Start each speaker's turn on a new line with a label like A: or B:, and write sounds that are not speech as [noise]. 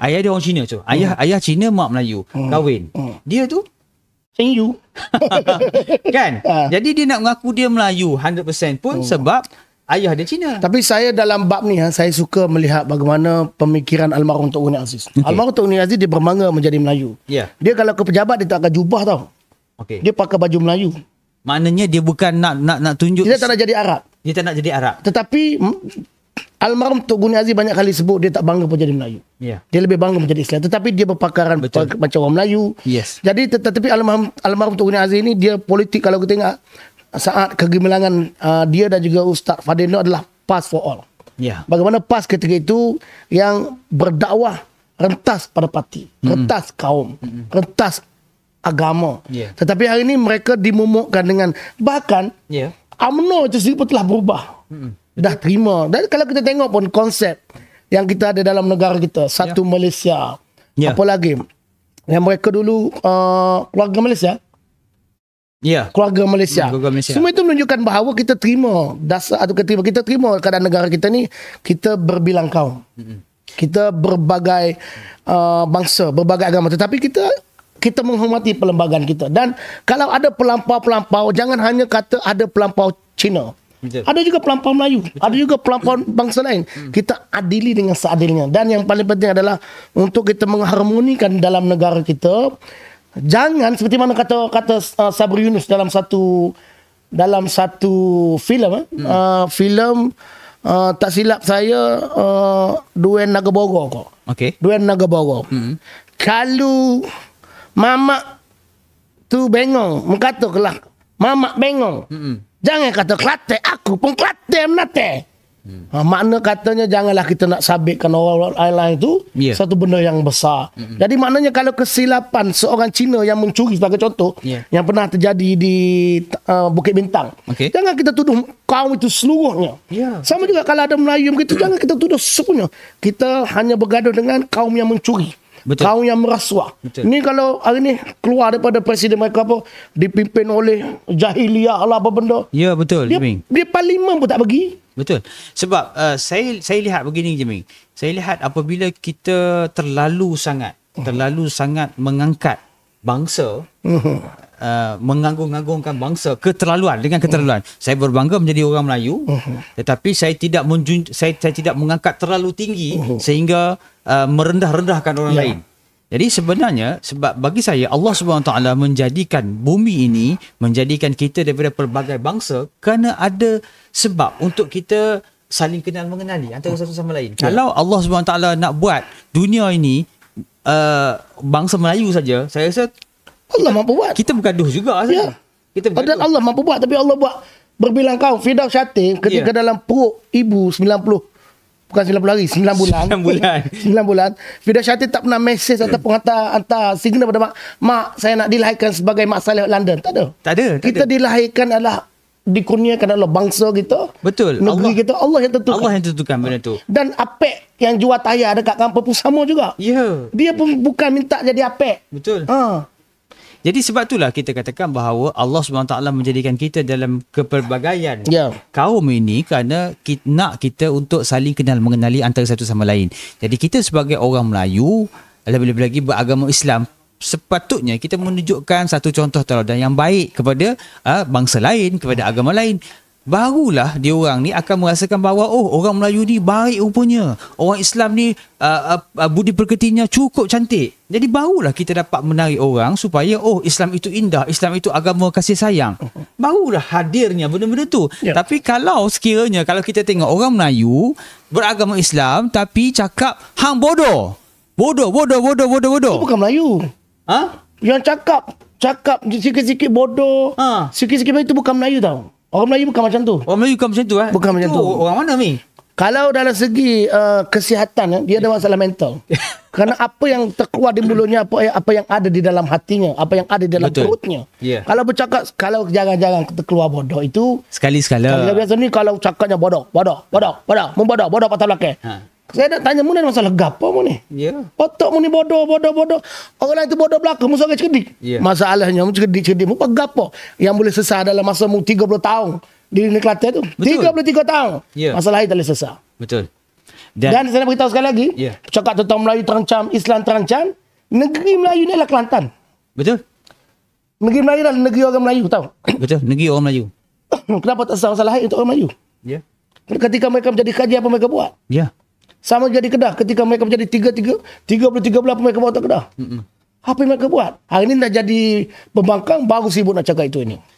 A: Ayah dia orang Cina tu. Ayah hmm. ayah Cina, mak Melayu. Hmm. Kahwin. Hmm. Dia tu Cheng Yu. [laughs] kan? Ha. Jadi dia nak mengaku dia Melayu 100% pun hmm. sebab ayah dia
B: Cina. Tapi saya dalam bab ni ha, saya suka melihat bagaimana pemikiran almarhum Tok Uni Aziz. Okay. Almarhum Tok Uni Aziz dia bermangga menjadi Melayu. Yeah. Dia kalau ke pejabat dia tak akan jubah tau. Okay. Dia pakai baju Melayu. Maknanya dia bukan nak nak nak tunjuk dia tak nak jadi Arab. Dia tak nak jadi Arab. Tetapi Almarhum Tok Guni Aziz banyak kali sebut dia tak bangga pun jadi Melayu. Yeah. Dia lebih bangga menjadi Islam. Tetapi dia berpakaran Betul. macam orang Melayu. Yes. Jadi tetapi almarhum, almarhum Tok Guni Aziz ini dia politik kalau kita tengok saat kegemilangan uh, dia dan juga Ustaz Fadino adalah pass for all. Yeah. Bagaimana pas ketika itu yang berdakwah rentas pada parti, mm. rentas kaum, mm. rentas agama. Yeah. Tetapi hari ini mereka dimumukkan dengan bahkan yeah. UMNO itu sendiri pun telah berubah. Mm dah terima. Dan kalau kita tengok pun konsep yang kita ada dalam negara kita, satu yeah. Malaysia. Yeah. Apa lagi? Yang mereka dulu uh, keluarga Malaysia. Ya. Yeah. Keluarga Malaysia. Mm, Malaysia. Semua itu menunjukkan bahawa kita terima dasar atau kita terima, kita terima keadaan negara kita ni kita berbilang kaum. Hmm. Kita berbagai uh, bangsa, berbagai agama tetapi kita kita menghormati perlembagaan kita dan kalau ada pelampau-pelampau jangan hanya kata ada pelampau Cina. Betul. Ada juga pelampau Melayu, Betul. ada juga pelampau bangsa lain. Hmm. Kita adili dengan seadilnya. Dan yang paling penting adalah untuk kita mengharmonikan dalam negara kita. Jangan seperti mana kata kata uh, Sabri Yunus dalam satu dalam satu filem eh? hmm. uh, filem uh, tak silap saya uh, Duen Naga Bogor kok. Okey. Duen Naga Bogor. Hmm. Kalau mamak tu bengong, mengatakanlah mama bengong. Hmm. Jangan kata klate, aku pun kelate menate. Hmm. Ha, makna katanya janganlah kita nak sabitkan orang-orang lain itu yeah. satu benda yang besar. Hmm. Jadi maknanya kalau kesilapan seorang Cina yang mencuri sebagai contoh yeah. yang pernah terjadi di uh, Bukit Bintang. Okay. Jangan kita tuduh kaum itu seluruhnya. Yeah. Sama juga kalau ada Melayu begitu jangan kita tuduh sepenuhnya. Kita hanya bergaduh dengan kaum yang mencuri. Betul. Kaum yang merasuah. Ni kalau hari ni keluar daripada presiden mereka apa dipimpin oleh jahiliah lah apa benda. Ya betul dia, Jiming. Dia parlimen pun tak pergi.
A: Betul. Sebab uh, saya saya lihat begini Jiming. Saya lihat apabila kita terlalu sangat terlalu sangat mengangkat bangsa mhm uh, menganggung-anggungkan bangsa keterlaluan dengan keterlaluan. Mm. Saya berbangga menjadi orang Melayu mm. tetapi saya tidak menjun, saya, saya tidak mengangkat terlalu tinggi mm. sehingga uh, merendah-rendahkan orang yeah. lain. Jadi sebenarnya sebab bagi saya Allah Subhanahu taala menjadikan bumi ini menjadikan kita daripada pelbagai bangsa kerana ada sebab untuk kita saling kenal mengenali antara satu sama lain. Yeah. Kalau Allah Subhanahu taala nak buat dunia ini uh, bangsa Melayu saja, saya rasa Allah mampu buat. Kita bukan bergaduh juga
B: asal. Ya. Kita bukan. Padahal Allah mampu buat tapi Allah buat berbilang kaum Fidau Syatin ketika ya. yeah. dalam perut ibu 90 bukan 90 hari 9 bulan 9 [laughs] bulan 9 [laughs] bulan Fidau Syatin tak pernah mesej ya. atau hantar hantar signal pada mak mak saya nak dilahirkan sebagai mak saleh London tak ada
A: tak ada tak kita ada.
B: dilahirkan adalah dikurniakan oleh bangsa kita betul negeri Allah, kita Allah yang tentukan Allah yang tentukan benda itu. dan apek yang jual tayar dekat kampung pun sama juga ya yeah. dia pun bukan minta jadi apek betul ha.
A: Jadi sebab itulah kita katakan bahawa Allah SWT menjadikan kita dalam keperbagaian yeah. kaum ini kerana kita, nak kita untuk saling kenal mengenali antara satu sama lain. Jadi kita sebagai orang Melayu, lebih-lebih lagi beragama Islam, sepatutnya kita menunjukkan satu contoh teladan yang baik kepada uh, bangsa lain, kepada agama lain. Barulah dia orang ni akan merasakan bahawa oh orang Melayu ni baik rupanya. Orang Islam ni uh, uh, uh budi perkertinya cukup cantik. Jadi barulah kita dapat menarik orang supaya oh Islam itu indah, Islam itu agama kasih sayang. Barulah hadirnya benda-benda tu. Ya. Tapi kalau sekiranya kalau kita tengok orang Melayu beragama Islam tapi cakap hang bodoh.
B: Bodoh, bodoh, bodoh, bodoh, bodoh. Itu bukan Melayu. Ha? Yang cakap cakap sikit-sikit bodoh. Ha. Sikit-sikit itu bukan Melayu tau. Orang Melayu bukan macam tu. Orang Melayu bukan macam tu eh? Bukan macam tu. Orang mana ni? Kalau dalam segi uh, kesihatan eh, dia ada masalah mental. [laughs] Kerana apa yang terkeluar di mulutnya apa apa yang ada di dalam hatinya, apa yang ada di dalam Betul. perutnya. Yeah. Kalau bercakap kalau jangan-jangan terkeluar bodoh itu
A: sekali-sekala. Kalau
B: biasa ni kalau cakapnya bodoh, bodoh, bodoh, bodoh, membodoh, bodoh patah belakang. Ha. Saya nak tanya mu ni masalah gapo mu ni? Ya. Yeah. Otak mu ni bodoh bodoh bodoh. Orang lain tu bodoh belaka mu sangat cerdik. Yeah. Masalahnya mu cerdik cerdik mu gapo yang boleh sesah dalam masa mu 30 tahun di negeri Kelantan tu. Betul. 33 tahun. Yeah. Masalah itu boleh sesah. Betul. Dan, Dan saya nak beritahu sekali lagi, yeah. cakap tentang Melayu terancam, Islam terancam, negeri Melayu ni adalah Kelantan. Betul. Negeri Melayu adalah negeri orang Melayu, tahu?
A: Betul, negeri orang Melayu.
B: [coughs] Kenapa tak sesah masalah itu untuk orang Melayu? Ya. Yeah. Ketika mereka menjadi kaji apa mereka buat? Ya. Yeah. Sama jadi Kedah ketika mereka menjadi tiga 3 33 belah mereka bawa ke Kedah. Mm-mm. Apa yang mereka buat? Hari ini dah jadi pembangkang, baru sibuk nak cakap itu ini.